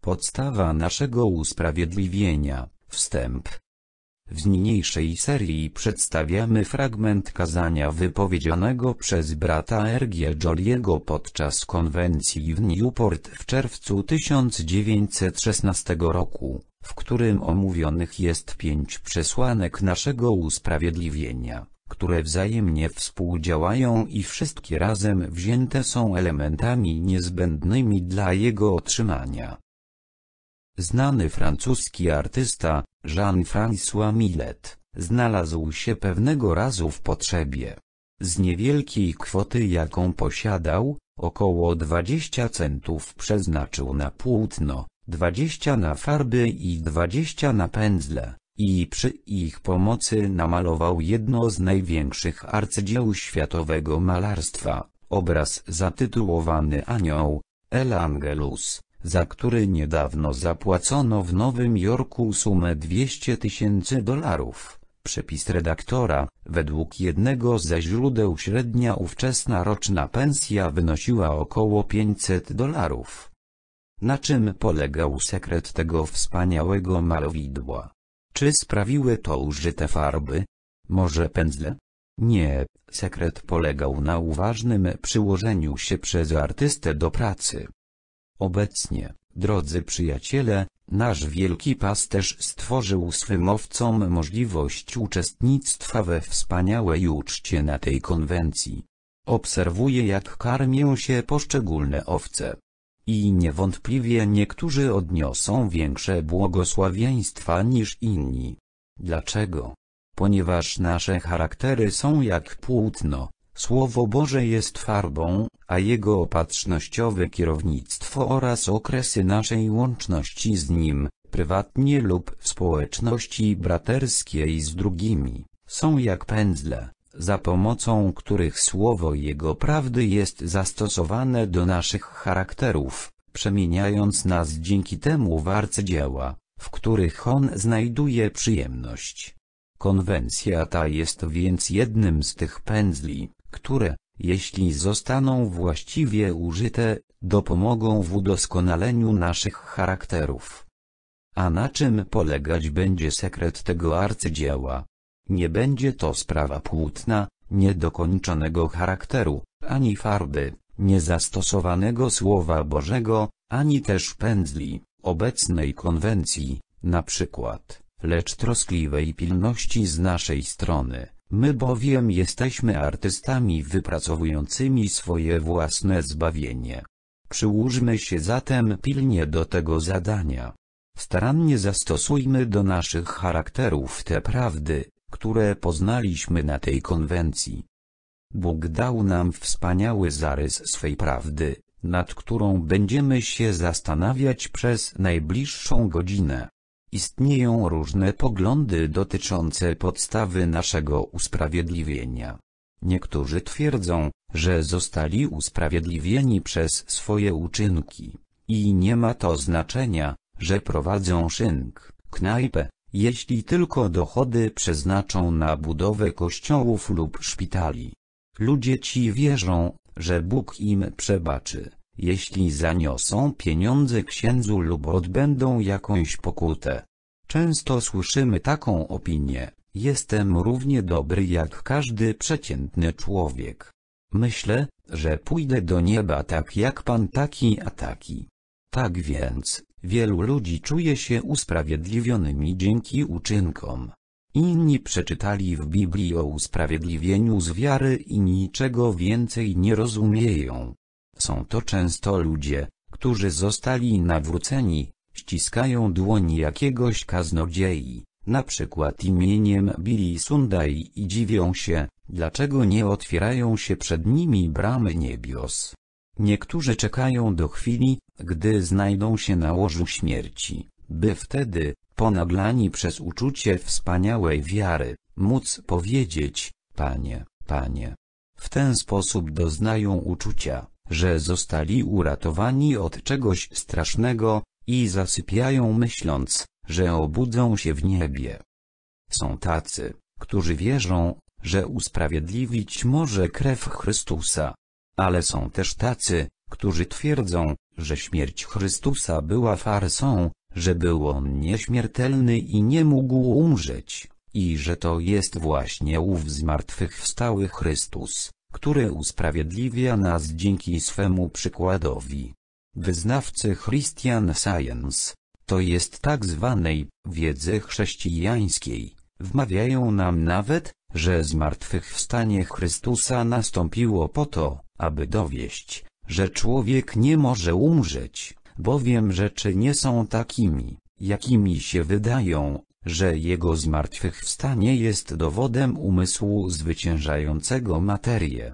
Podstawa naszego usprawiedliwienia, wstęp. W niniejszej serii przedstawiamy fragment kazania wypowiedzianego przez brata R.G. Joliego podczas konwencji w Newport w czerwcu 1916 roku, w którym omówionych jest pięć przesłanek naszego usprawiedliwienia, które wzajemnie współdziałają i wszystkie razem wzięte są elementami niezbędnymi dla jego otrzymania. Znany francuski artysta, Jean-François Millet, znalazł się pewnego razu w potrzebie. Z niewielkiej kwoty jaką posiadał, około 20 centów przeznaczył na płótno, 20 na farby i 20 na pędzle, i przy ich pomocy namalował jedno z największych arcydzieł światowego malarstwa, obraz zatytułowany Anioł, El Angelus za który niedawno zapłacono w Nowym Jorku sumę 200 tysięcy dolarów. Przepis redaktora, według jednego ze źródeł średnia ówczesna roczna pensja wynosiła około 500 dolarów. Na czym polegał sekret tego wspaniałego malowidła? Czy sprawiły to użyte farby? Może pędzle? Nie, sekret polegał na uważnym przyłożeniu się przez artystę do pracy. Obecnie, drodzy przyjaciele, nasz wielki pasterz stworzył swym owcom możliwość uczestnictwa we wspaniałej uczcie na tej konwencji. Obserwuję jak karmią się poszczególne owce. I niewątpliwie niektórzy odniosą większe błogosławieństwa niż inni. Dlaczego? Ponieważ nasze charaktery są jak płótno. Słowo Boże jest farbą, a Jego opatrznościowe kierownictwo oraz okresy naszej łączności z Nim, prywatnie lub w społeczności braterskiej z drugimi, są jak pędzle, za pomocą których Słowo Jego prawdy jest zastosowane do naszych charakterów, przemieniając nas dzięki temu w arcydzieła, w których On znajduje przyjemność. Konwencja ta jest więc jednym z tych pędzli które, jeśli zostaną właściwie użyte, dopomogą w udoskonaleniu naszych charakterów. A na czym polegać będzie sekret tego arcydzieła? Nie będzie to sprawa płótna, niedokończonego charakteru, ani farby, niezastosowanego Słowa Bożego, ani też pędzli, obecnej konwencji, na przykład, lecz troskliwej pilności z naszej strony. My bowiem jesteśmy artystami wypracowującymi swoje własne zbawienie. Przyłóżmy się zatem pilnie do tego zadania. Starannie zastosujmy do naszych charakterów te prawdy, które poznaliśmy na tej konwencji. Bóg dał nam wspaniały zarys swej prawdy, nad którą będziemy się zastanawiać przez najbliższą godzinę. Istnieją różne poglądy dotyczące podstawy naszego usprawiedliwienia. Niektórzy twierdzą, że zostali usprawiedliwieni przez swoje uczynki. I nie ma to znaczenia, że prowadzą szynk, knajpę, jeśli tylko dochody przeznaczą na budowę kościołów lub szpitali. Ludzie ci wierzą, że Bóg im przebaczy jeśli zaniosą pieniądze księdzu lub odbędą jakąś pokutę. Często słyszymy taką opinię, jestem równie dobry jak każdy przeciętny człowiek. Myślę, że pójdę do nieba tak jak pan taki a taki. Tak więc, wielu ludzi czuje się usprawiedliwionymi dzięki uczynkom. Inni przeczytali w Biblii o usprawiedliwieniu z wiary i niczego więcej nie rozumieją. Są to często ludzie, którzy zostali nawróceni, ściskają dłoń jakiegoś kaznodziei, na przykład imieniem Billy Sunday i dziwią się, dlaczego nie otwierają się przed nimi bramy niebios. Niektórzy czekają do chwili, gdy znajdą się na łożu śmierci, by wtedy, ponaglani przez uczucie wspaniałej wiary, móc powiedzieć, Panie, Panie. W ten sposób doznają uczucia, że zostali uratowani od czegoś strasznego, i zasypiają myśląc, że obudzą się w niebie. Są tacy, którzy wierzą, że usprawiedliwić może krew Chrystusa. Ale są też tacy, którzy twierdzą, że śmierć Chrystusa była farsą, że był on nieśmiertelny i nie mógł umrzeć, i że to jest właśnie ów zmartwychwstały Chrystus które usprawiedliwia nas dzięki swemu przykładowi. Wyznawcy Christian Science, to jest tak zwanej wiedzy chrześcijańskiej, wmawiają nam nawet, że zmartwychwstanie Chrystusa nastąpiło po to, aby dowieść, że człowiek nie może umrzeć, bowiem rzeczy nie są takimi, jakimi się wydają, że jego zmartwychwstanie jest dowodem umysłu zwyciężającego materię.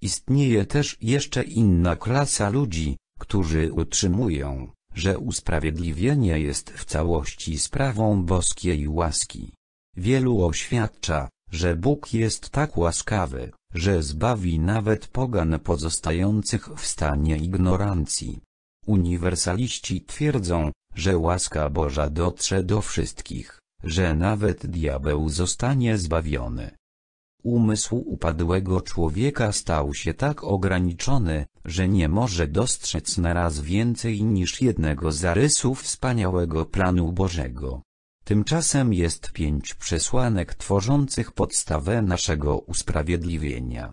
Istnieje też jeszcze inna klasa ludzi, którzy utrzymują, że usprawiedliwienie jest w całości sprawą boskiej łaski. Wielu oświadcza, że Bóg jest tak łaskawy, że zbawi nawet pogan pozostających w stanie ignorancji. Uniwersaliści twierdzą, że łaska Boża dotrze do wszystkich, że nawet diabeł zostanie zbawiony. Umysł upadłego człowieka stał się tak ograniczony, że nie może dostrzec naraz więcej niż jednego zarysu wspaniałego planu Bożego. Tymczasem jest pięć przesłanek tworzących podstawę naszego usprawiedliwienia.